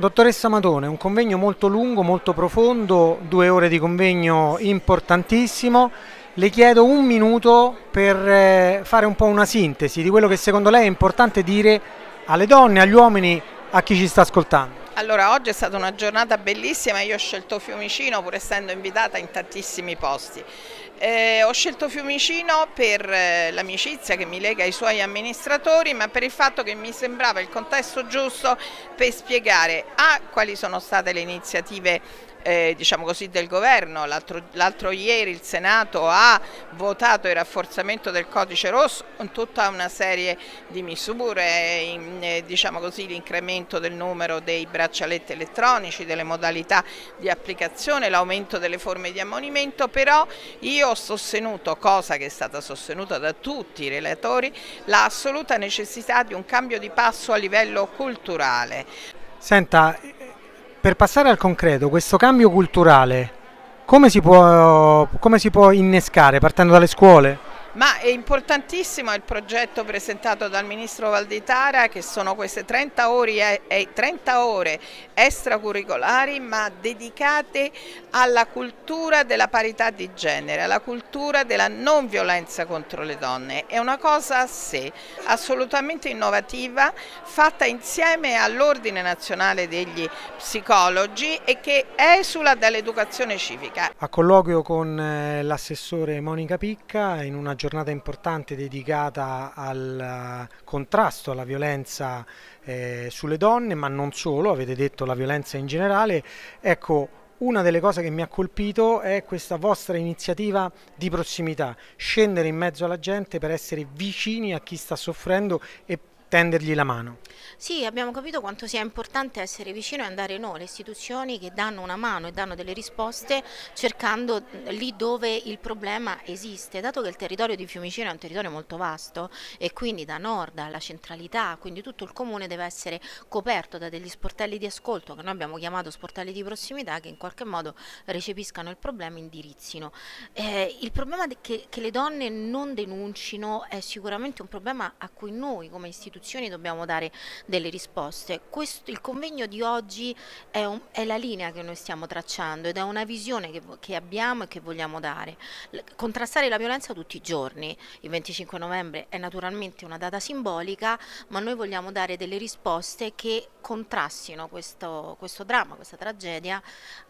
Dottoressa Matone, un convegno molto lungo, molto profondo, due ore di convegno importantissimo. Le chiedo un minuto per eh, fare un po' una sintesi di quello che secondo lei è importante dire alle donne, agli uomini, a chi ci sta ascoltando. Allora, oggi è stata una giornata bellissima, io ho scelto Fiumicino pur essendo invitata in tantissimi posti. Eh, ho scelto Fiumicino per eh, l'amicizia che mi lega ai suoi amministratori, ma per il fatto che mi sembrava il contesto giusto per spiegare a quali sono state le iniziative eh, diciamo così, del governo. L'altro, ieri il Senato ha votato il rafforzamento del codice rosso con tutta una serie di misure, in, eh, diciamo così, l'incremento del numero dei braccialetti elettronici, delle modalità di applicazione, l'aumento delle forme di ammonimento, però io ho sostenuto, cosa che è stata sostenuta da tutti i relatori, l'assoluta necessità di un cambio di passo a livello culturale. Senta, per passare al concreto, questo cambio culturale come si può, come si può innescare partendo dalle scuole? Ma è importantissimo il progetto presentato dal Ministro Valditara che sono queste 30 ore, 30 ore extracurricolari ma dedicate alla cultura della parità di genere, alla cultura della non violenza contro le donne. È una cosa a sé, assolutamente innovativa, fatta insieme all'Ordine Nazionale degli Psicologi e che esula dall'educazione civica. A colloquio con eh, l'assessore Monica Picca in una giornata importante dedicata al contrasto alla violenza eh, sulle donne, ma non solo, avete detto la violenza in generale. Ecco, una delle cose che mi ha colpito è questa vostra iniziativa di prossimità, scendere in mezzo alla gente per essere vicini a chi sta soffrendo e tendergli la mano. Sì, abbiamo capito quanto sia importante essere vicino e andare noi, le istituzioni che danno una mano e danno delle risposte cercando lì dove il problema esiste, dato che il territorio di Fiumicino è un territorio molto vasto e quindi da nord alla centralità, quindi tutto il comune deve essere coperto da degli sportelli di ascolto che noi abbiamo chiamato sportelli di prossimità che in qualche modo recepiscano il problema e indirizzino. Eh, il problema che, che le donne non denuncino è sicuramente un problema a cui noi come istituzioni istituzioni dobbiamo dare delle risposte. Questo, il convegno di oggi è, un, è, la linea che noi stiamo tracciando ed è una visione che, che abbiamo e che vogliamo dare. contrastare la violenza tutti i giorni, il 25 novembre è naturalmente una data simbolica, ma noi vogliamo dare delle risposte che contrassino questo, questo dramma, questa tragedia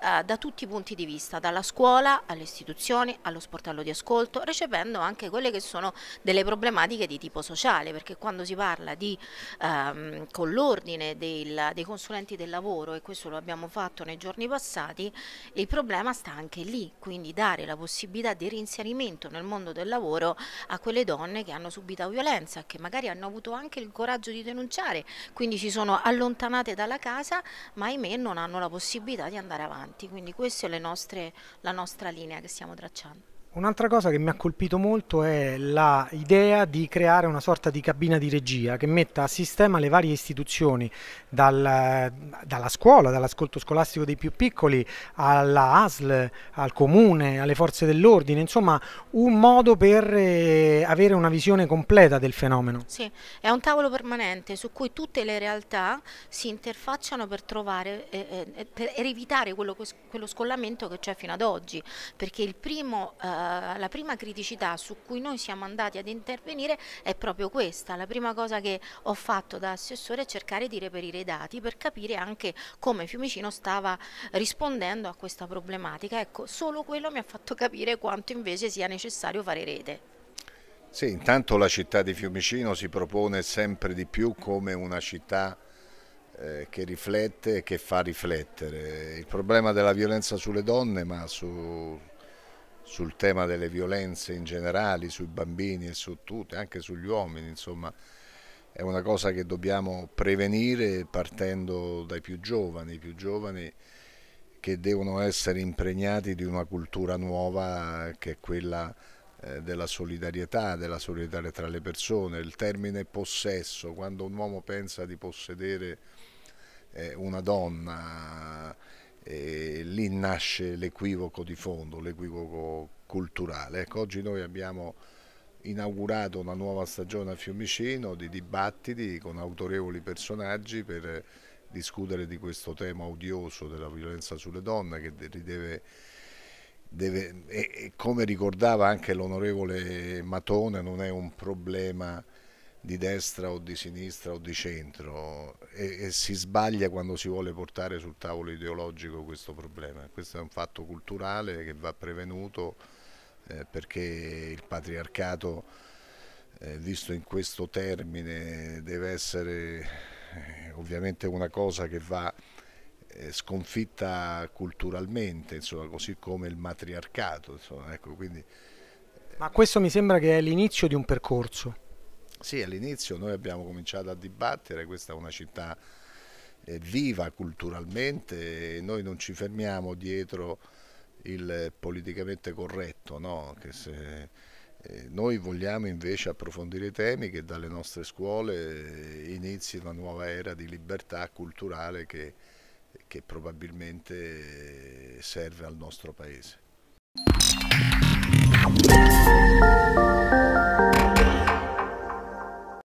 eh, da tutti i punti di vista, dalla scuola alle istituzioni, allo sportello di ascolto, ricevendo anche quelle che sono delle problematiche di tipo sociale, perché quando si parla di, ehm, con l'ordine dei consulenti del lavoro, e questo lo abbiamo fatto nei giorni passati, il problema sta anche lì, quindi dare la possibilità di reinserimento nel mondo del lavoro a quelle donne che hanno subito violenza, che magari hanno avuto anche il coraggio di denunciare, quindi si sono allontanate allontanate dalla casa ma ahimè non hanno la possibilità di andare avanti, quindi questa è nostre, la nostra linea che stiamo tracciando. Un'altra cosa che mi ha colpito molto è l'idea di creare una sorta di cabina di regia che metta a sistema le varie istituzioni, dal, dalla scuola, dall'ascolto scolastico dei più piccoli, alla ASL, al comune, alle forze dell'ordine, insomma un modo per eh, avere una visione completa del fenomeno. Sì, è un tavolo permanente su cui tutte le realtà si interfacciano per trovare, eh, eh, per evitare quello, quello, scollamento che c'è fino ad oggi, perché il primo... Eh, eh, la prima criticità su cui noi siamo andati ad intervenire è proprio questa. La prima cosa che ho fatto da assessore è cercare di reperire i dati per capire anche come Fiumicino stava rispondendo a questa problematica. Ecco, solo quello mi ha fatto capire quanto invece sia necessario fare rete. Sì, intanto la città di Fiumicino si propone sempre di più come una città eh, che riflette e che fa riflettere. Il problema della violenza sulle donne, ma su sul tema delle violenze in generale, sui bambini e su tutti, anche sugli uomini, insomma è una cosa che dobbiamo prevenire partendo dai più giovani, i più giovani che devono essere impregnati di una cultura nuova che è quella eh, della solidarietà, della solidarietà tra le persone, il termine possesso, quando un uomo pensa di possedere eh, una donna, e lì nasce l'equivoco di fondo, l'equivoco culturale. Ecco, oggi noi abbiamo inaugurato una nuova stagione a Fiumicino di dibattiti con autorevoli personaggi per discutere di questo tema odioso della violenza sulle donne che rideve Deve, e, come ricordava anche l'onorevole Matone, non è un problema di destra o di sinistra o di centro e, e, si sbaglia quando si vuole portare sul tavolo ideologico questo problema. Questo è un fatto culturale che va prevenuto eh, perché il patriarcato, eh, visto in questo termine, deve essere eh, ovviamente una cosa che va eh, sconfitta culturalmente, insomma, così come il matriarcato. Insomma, ecco, quindi... Ma questo mi sembra che è l'inizio di un percorso. Sì, all'inizio noi abbiamo cominciato a dibattere, questa è una città eh, viva culturalmente e noi non ci fermiamo dietro il politicamente corretto, no? se, eh, noi vogliamo invece approfondire i temi che dalle nostre scuole eh, inizi una nuova era di libertà culturale che, che probabilmente eh, serve al nostro paese.